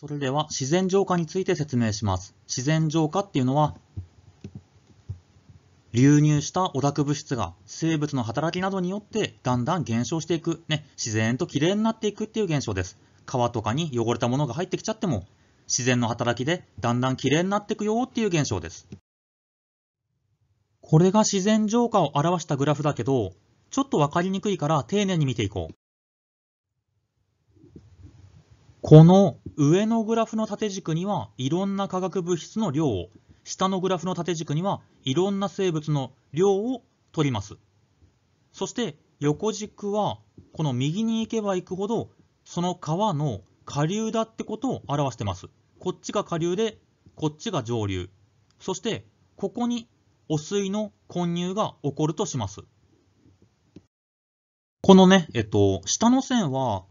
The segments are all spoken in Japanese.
それでは自然浄化について説明します。自然浄化っていうのは、流入した汚濁物質が生物の働きなどによってだんだん減少していく、ね、自然ときれいになっていくっていう現象です。川とかに汚れたものが入ってきちゃっても、自然の働きでだんだんきれいになっていくよっていう現象です。これが自然浄化を表したグラフだけど、ちょっとわかりにくいから丁寧に見ていこう。この上のグラフの縦軸にはいろんな化学物質の量を、下のグラフの縦軸にはいろんな生物の量を取ります。そして横軸はこの右に行けば行くほどその川の下流だってことを表してます。こっちが下流でこっちが上流。そしてここに汚水の混入が起こるとします。このね、えっと、下の線は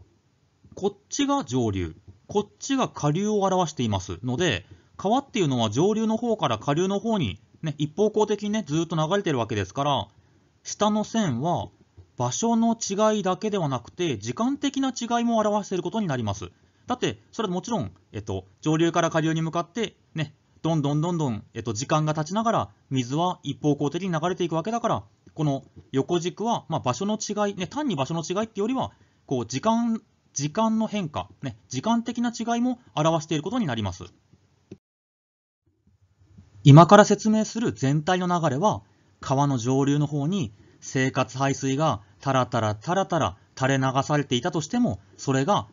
こっちが上流、こっちが下流を表していますので、川っていうのは上流の方から下流の方に、ね、一方向的にね、ずっと流れてるわけですから、下の線は場所の違いだけではなくて、時間的な違いも表していることになります。だって、それはもちろん、えっと、上流から下流に向かって、ね、どんどんどんどん、えっと、時間が経ちながら、水は一方向的に流れていくわけだから、この横軸は、まあ、場所の違い、ね、単に場所の違いっていうよりは、こう、時間時間の変化、ね、時間的な違いも表していることになります。今から説明する全体の流れは、川の上流の方に生活排水がたらたらたらたら垂れ流されていたとしても、それが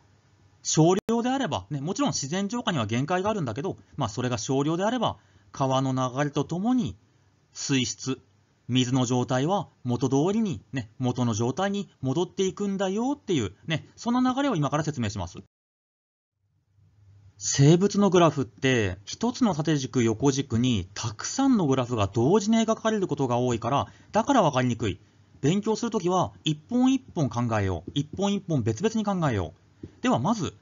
少量であれば、ね、もちろん自然浄化には限界があるんだけど、まあ、それが少量であれば、川の流れとともに水質、水の状態は元通りに、ね、元の状態に戻っていくんだよっていう、ね、その流れを今から説明します。生物のグラフって一つの縦軸横軸にたくさんのグラフが同時に描かれることが多いからだから分かりにくい勉強するときは一本一本考えよう一本一本別々に考えようではまず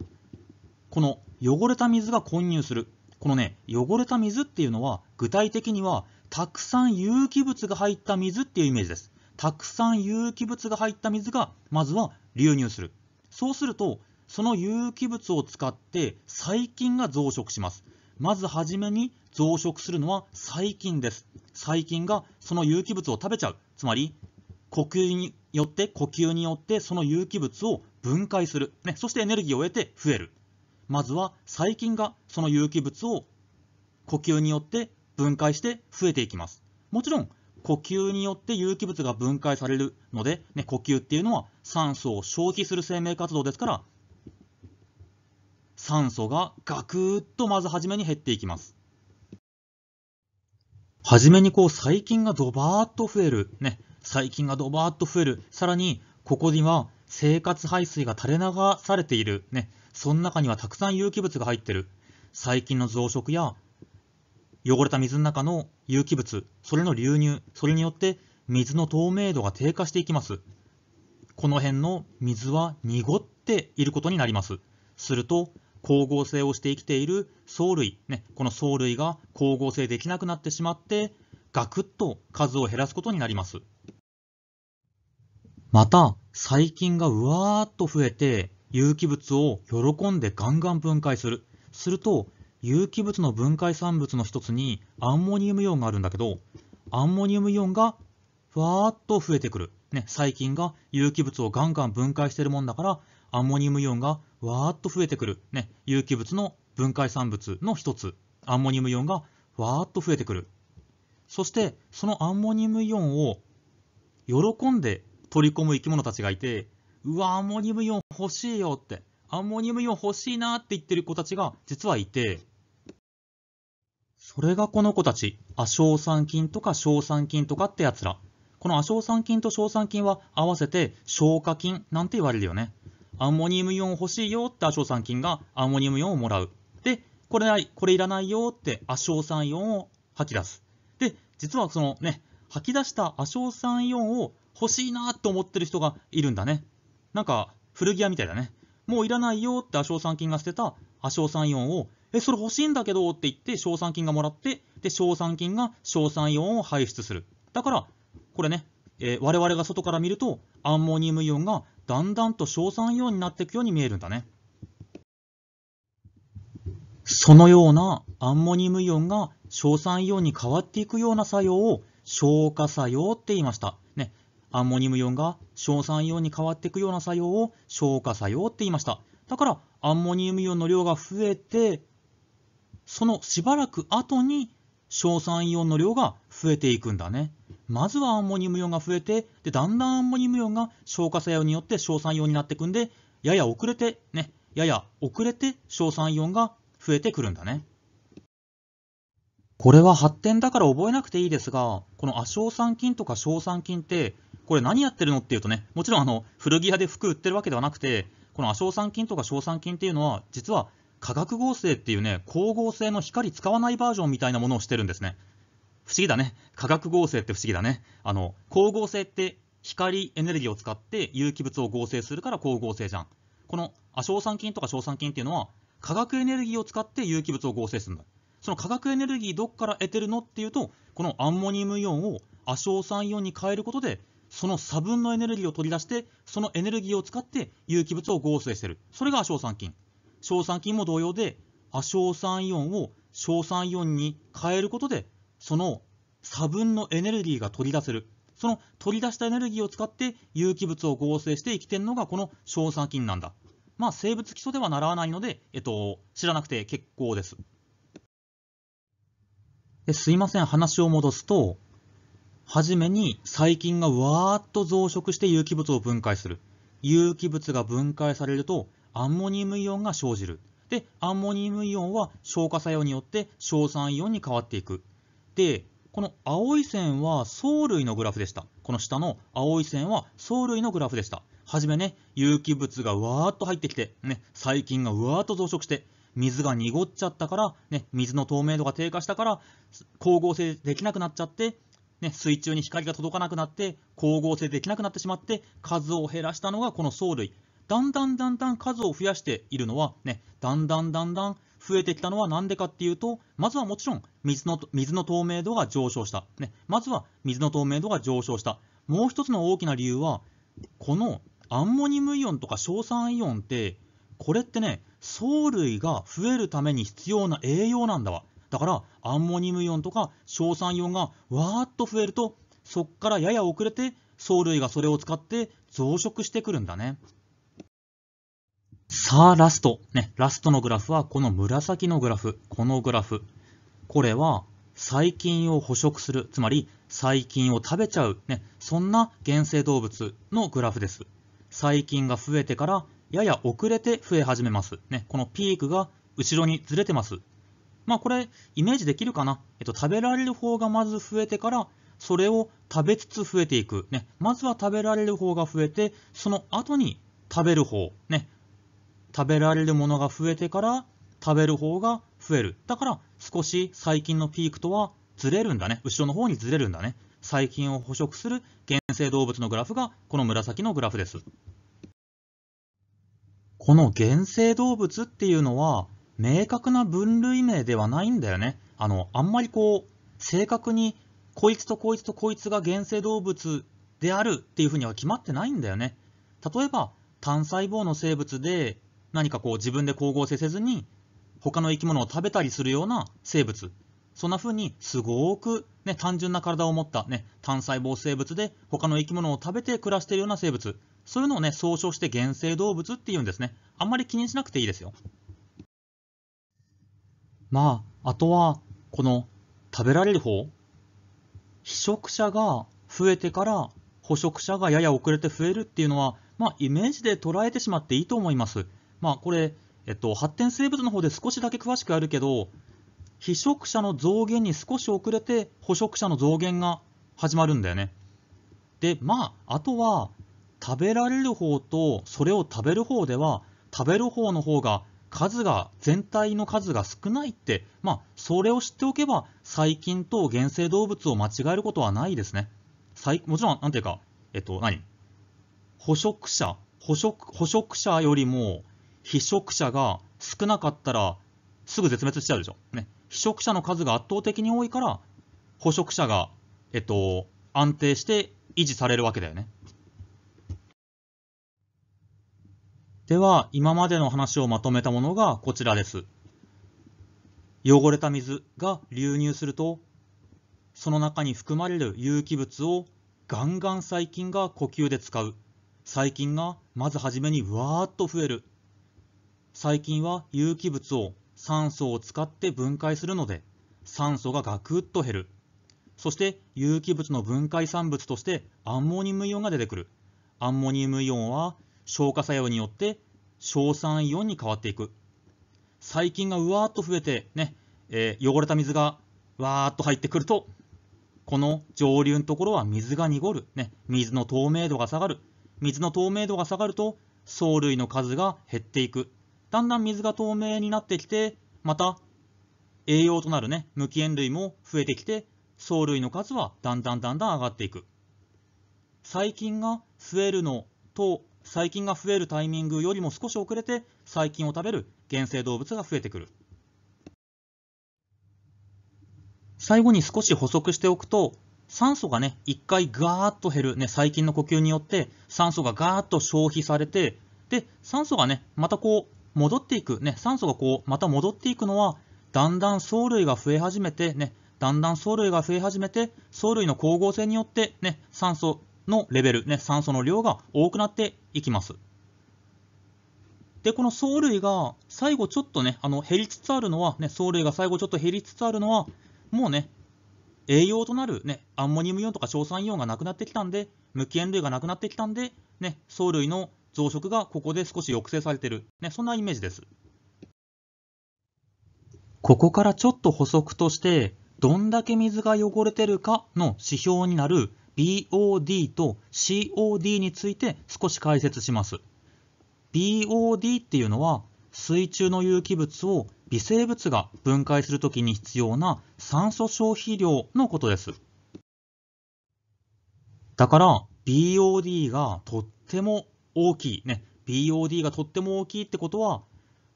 この汚れた水が混入するこのね汚れた水っていうのは具体的にはたくさん有機物が入った水っていうイメージです。たくさん有機物が入った水がまずは流入する。そうすると、その有機物を使って細菌が増殖します。まずはじめに増殖するのは細菌です。細菌がその有機物を食べちゃう。つまり、呼吸によって、呼吸によってその有機物を分解する。ね、そしてエネルギーを得て増える。まずは細菌がその有機物を呼吸によって分解して増えていきます。もちろん呼吸によって有機物が分解されるので、ね、呼吸っていうのは酸素を消費する生命活動ですから酸素がガクッとまず初めに減っていきます。初めにこう細菌がドバーッと増える、ね、細菌がドバーッと増える、さらにここには生活排水が垂れ流されている、ね、その中にはたくさん有機物が入ってる、細菌の増殖や汚れた水の中の有機物、それの流入、それによって水の透明度が低下していきます。この辺の水は濁っていることになります。すると、光合成をして生きている藻類、ね、この藻類が光合成できなくなってしまって、ガクッと数を減らすことになります。また、細菌がうわーっと増えて、有機物を喜んでガンガン分解する。すると、有機物の分解産物の一つにアンモニウムイオンがあるんだけど、アンモニウムイオンがふわーっと増えてくる。ね、細菌が有機物をガンガン分解してるもんだから、アンモニウムイオンがわーっと増えてくる。ね、有機物の分解産物の一つ。アンモニウムイオンがわーっと増えてくる。そして、そのアンモニウムイオンを喜んで取り込む生き物たちがいて、うわ、アンモニウムイオン欲しいよって、アンモニウムイオン欲しいなって言ってる子たちが実はいて、それがこの子たち、亜硝酸菌とか硝酸菌とかってやつら。この亜硝酸菌と硝酸菌は合わせて消化菌なんて言われるよね。アンモニウムイオン欲しいよって亜硝酸菌がアンモニウムイオンをもらう。で、これこれいらないよって亜硝酸イオンを吐き出す。で、実はそのね、吐き出した亜硝酸イオンを欲しいなと思ってる人がいるんだね。なんか古着屋みたいだね。もういらないよって亜硝酸菌が捨てた亜硝酸イオンをえ、それ欲しいんだけどって言って、硝酸菌がもらって、で、硝酸菌が硝酸イオンを排出する。だから、これね、えー、我々が外から見ると、アンモニウムイオンがだんだんと硝酸イオンになっていくように見えるんだね。そのようなアンモニウムイオンが硝酸イオンに変わっていくような作用を消化作用って言いました。ね、アンモニウムイオンが硝酸イオンに変わっていくような作用を消化作用って言いました。だからアンモニウムイオンの量が増えてそのしばらく後に硝酸イオンの量が増えていくんだね。まずはアンモニウムイオンが増えて、でだんだんアンモニウムイオンが消化作用によって硝酸イオンになっていくんで、やや遅れて、ね、やや遅れて硝酸イオンが増えてくるんだね。これは発展だから覚えなくていいですが、この亜硝酸菌とか硝酸菌って、これ何やってるのっていうとね、もちろんあの古着屋で服売ってるわけではなくて、この亜硝酸菌とか硝酸菌っていうのは、実は化学合成っていうね光合成の光使わないバージョンみたいなものをしてるんですね不思議だね化学合成って不思議だねあの光合成って光エネルギーを使って有機物を合成するから光合成じゃんこの亜硝酸菌とか硝酸菌っていうのは化学エネルギーを使って有機物を合成するんだその化学エネルギーどっから得てるのっていうとこのアンモニウムイオンを亜硝酸イオンに変えることでその差分のエネルギーを取り出してそのエネルギーを使って有機物を合成してるそれが亜硝酸菌硝酸菌も同様で、亜硝酸イオンを硝酸イオンに変えることで、その差分のエネルギーが取り出せる。その取り出したエネルギーを使って有機物を合成して生きてるのがこの硝酸菌なんだ。まあ生物基礎では習わないので、えっと、知らなくて結構です。ですいません、話を戻すと、はじめに細菌がわーっと増殖して有機物を分解する。有機物が分解されるとアンモニウムイオンが生じる。で、アンモニウムイオンは消化作用によって硝酸イオンに変わっていく。で、この青い線は藻類のグラフでした。この下の青い線は藻類のグラフでした。はじめね、有機物がわーっと入ってきて、ね、細菌がわーっと増殖して、水が濁っちゃったから、ね、水の透明度が低下したから、光合成できなくなっちゃって、ね、水中に光が届かなくなって、光合成できなくなってしまって、数を減らしたのがこの藻類。だんだんだんだん数を増やしているのは、ね、だんだんだんだん増えてきたのは何でかっていうと、まずはもちろん水の水の透明度が上昇した、ね。まずは水の透明度が上昇した。もう一つの大きな理由は、このアンモニウムイオンとか硝酸イオンって、これってね、藻類が増えるために必要な栄養なんだわ。だから、アンモニウムイオンとか硝酸イオンがわーっと増えると、そっからやや遅れて、藻類がそれを使って増殖してくるんだね。さあ、ラスト。ね、ラストのグラフは、この紫のグラフ、このグラフ。これは、細菌を捕食する、つまり細菌を食べちゃう、ね、そんな原生動物のグラフです。細菌が増えてからやや遅れて増え始めます。ね、このピークが後ろにずれてます。まあこれイメージできるかな、えっと、食べられる方がまず増えてからそれを食べつつ増えていく、ね、まずは食べられる方が増えてその後に食べる方、ね、食べられるものが増えてから食べる方が増える。だから少し細菌のピークとはずれるんだね。後ろの方にずれるんだね。細菌を捕食する原生動物のグラフがこの紫のグラフです。この原生動物っていうのは明確な分類名ではないんだよね。あの、あんまりこう、正確にこいつとこいつとこいつが原生動物であるっていうふうには決まってないんだよね。例えば、単細胞の生物で何かこう自分で光合成せずに他の生き物を食べたりするような生物そんな風にすごく、ね、単純な体を持った、ね、単細胞生物で他の生き物を食べて暮らしているような生物そういうのをね総称して原生動物っていうんですねあんまり気にしなくていいですよまああとはこの食べられる方被食者が増えてから捕食者がやや遅れて増えるっていうのはまあイメージで捉えてしまっていいと思いますまあ、これ、えっと、発展生物の方で少しだけ詳しくあるけど、被食者の増減に少し遅れて捕食者の増減が始まるんだよね。で、まあ、あとは食べられる方とそれを食べる方では食べる方の方が数が全体の数が少ないって、まあ、それを知っておけば細菌と原生動物を間違えることはないですね。もちろん、なんていうか、えっと、何捕食者捕食、捕食者よりも被食者が少なかったらすぐ絶滅しちゃうでしょ。ね。被食者の数が圧倒的に多いから、捕食者が、えっと、安定して維持されるわけだよね。では、今までの話をまとめたものがこちらです。汚れた水が流入すると、その中に含まれる有機物をガンガン細菌が呼吸で使う。細菌がまずはじめにわーっと増える最近は有機物を酸素を使って分解するので酸素がガクッと減るそして有機物の分解産物としてアンモニウムイオンが出てくるアンモニウムイオンは消化作用によって硝酸イオンに変わっていく細菌がうわーっと増えてね、えー、汚れた水がわーっと入ってくるとこの上流のところは水が濁る、ね、水の透明度が下がる水の透明度が下がると藻類の数が減っていくだんだん水が透明になってきて、また栄養となるね、無機塩類も増えてきて、藻類の数はだんだんだんだん上がっていく。細菌が増えるのと、細菌が増えるタイミングよりも少し遅れて、細菌を食べる原生動物が増えてくる。最後に少し補足しておくと、酸素がね、一回ガーッと減る、ね、細菌の呼吸によって、酸素がガーッと消費されて、で、酸素がね、またこう、戻っていく、ね、酸素がこうまた戻っていくのはだんだん藻類が増え始めて、ね、だんだん藻類が増え始めて藻類の光合成によって、ね、酸素のレベル、ね、酸素の量が多くなっていきます。で、この藻類が最後ちょっとね、あの減りつつあるのは、ね、藻類が最後ちょっと減りつつあるのは、もうね、栄養となる、ね、アンモニウムイオンとか硝酸イオンがなくなってきたんで、無機塩類がなくなってきたんで、ね、藻類の増殖がここで少し抑制されてる、ね、そんなイメージです。ここからちょっと補足として、どんだけ水が汚れてるかの指標になる BOD と COD について少し解説します。BOD っていうのは水中の有機物を微生物が分解するときに必要な酸素消費量のことです。だから BOD がとっても大きい、ね、BOD がとっても大きいってことは、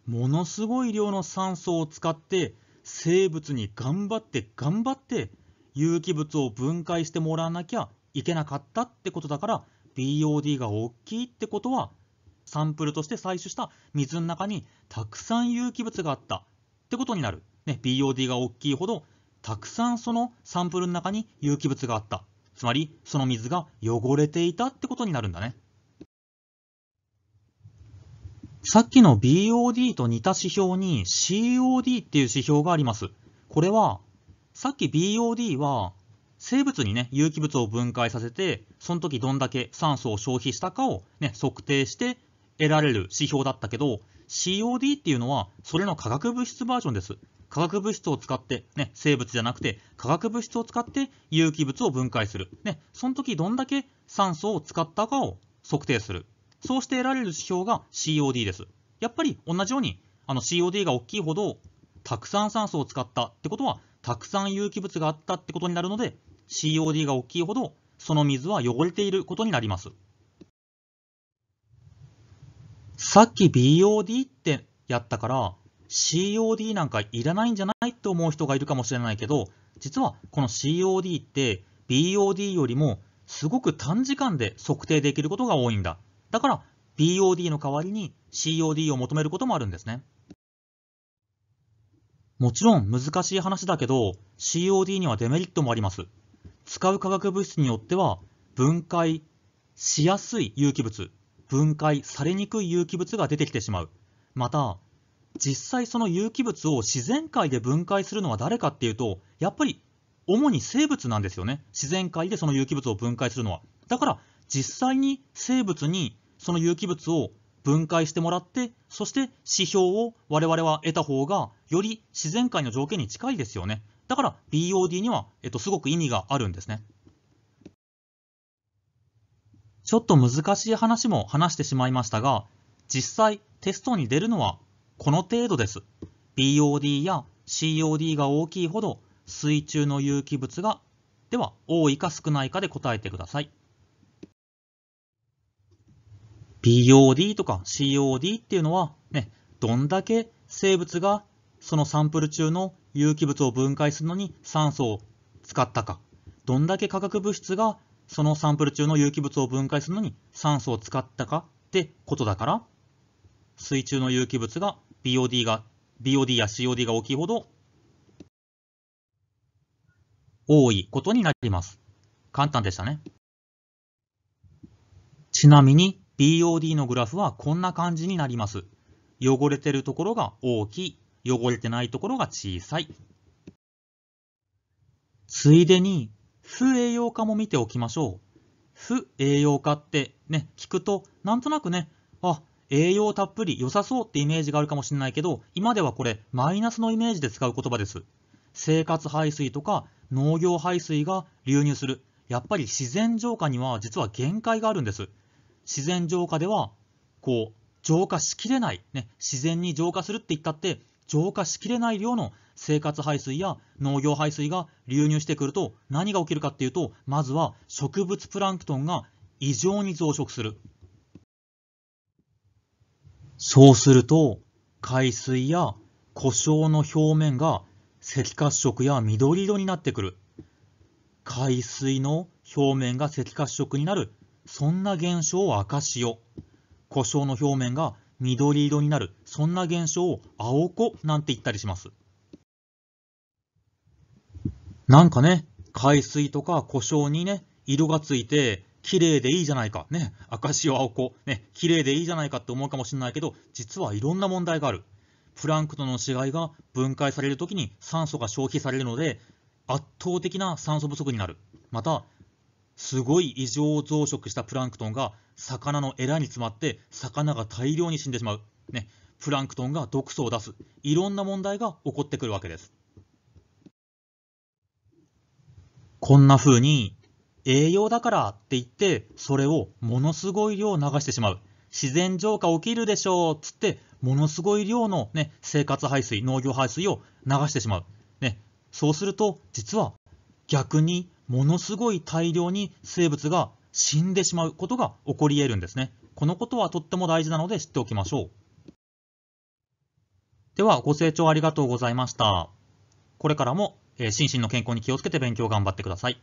ものすごい量の酸素を使って生物に頑張って頑張って有機物を分解してもらわなきゃいけなかったってことだから BOD が大きいってことはサンプルとして採取した水の中にたくさん有機物があったってことになる、ね、BOD が大きいほどたくさんそのサンプルの中に有機物があったつまりその水が汚れていたってことになるんだね。さっきの BOD と似た指標に COD っていう指標があります。これは、さっき BOD は生物にね、有機物を分解させて、その時どんだけ酸素を消費したかをね、測定して得られる指標だったけど、COD っていうのは、それの化学物質バージョンです。化学物質を使って、ね、生物じゃなくて、化学物質を使って有機物を分解する。ね、その時どんだけ酸素を使ったかを測定する。そうして得られる指標が COD です。やっぱり同じようにあの COD が大きいほどたくさん酸素を使ったってことはたくさん有機物があったってことになるので COD が大きいほどその水は汚れていることになります。さっき BOD ってやったから COD なんかいらないんじゃないって思う人がいるかもしれないけど実はこの COD って BOD よりもすごく短時間で測定できることが多いんだ。だから BOD の代わりに COD を求めることもあるんですね。もちろん難しい話だけど COD にはデメリットもあります。使う化学物質によっては分解しやすい有機物、分解されにくい有機物が出てきてしまう。また、実際その有機物を自然界で分解するのは誰かっていうと、やっぱり主に生物なんですよね。自然界でその有機物を分解するのは。だから実際に生物にその有機物を分解してもらってそして指標を我々は得た方がより自然界の条件に近いですよねだから BOD には、えっと、すごく意味があるんですねちょっと難しい話も話してしまいましたが実際テストに出るのはこの程度です BOD や COD が大きいほど水中の有機物がでは多いか少ないかで答えてください BOD とか COD っていうのは、ね、どんだけ生物がそのサンプル中の有機物を分解するのに酸素を使ったか、どんだけ化学物質がそのサンプル中の有機物を分解するのに酸素を使ったかってことだから、水中の有機物が BOD が BOD や COD が大きいほど多いことになります。簡単でしたね。ちなみに BOD のグラフはこんな感じになります。汚れてるところが大きい、汚れてないところが小さい。ついでに、不栄養化も見ておきましょう。不栄養化ってね、聞くと、なんとなくね、あ、栄養たっぷり良さそうってイメージがあるかもしれないけど、今ではこれ、マイナスのイメージで使う言葉です。生活排水とか農業排水が流入する。やっぱり自然浄化には実は限界があるんです。自然浄化ではこう浄化しきれない、ね、自然に浄化するって言ったって浄化しきれない量の生活排水や農業排水が流入してくると何が起きるかっていうとまずは植物プランクトンが異常に増殖するそうすると海水や故障の表面が赤褐色や緑色になってくる海水の表面が赤褐色になるそんな現象を赤潮、故障の表面が緑色になる、そんな現象を青子なんて言ったりします。なんかね、海水とか故障にね、色がついて、綺麗でいいじゃないか。ね、赤潮青子、ね、綺麗でいいじゃないかって思うかもしれないけど、実はいろんな問題がある。プランクトンの死骸が分解されるときに酸素が消費されるので、圧倒的な酸素不足になる。また、すごい異常増殖したプランクトンが魚のエラに詰まって魚が大量に死んでしまう、ね、プランクトンが毒素を出すいろんな問題が起こってくるわけですこんな風に栄養だからって言ってそれをものすごい量流してしまう自然浄化起きるでしょうっつってものすごい量の、ね、生活排水農業排水を流してしまう、ね、そうすると実は逆にものすごい大量に生物が死んでしまうことが起こり得るんですね。このことはとっても大事なので知っておきましょう。では、ご清聴ありがとうございました。これからも、え心身の健康に気をつけて勉強頑張ってください。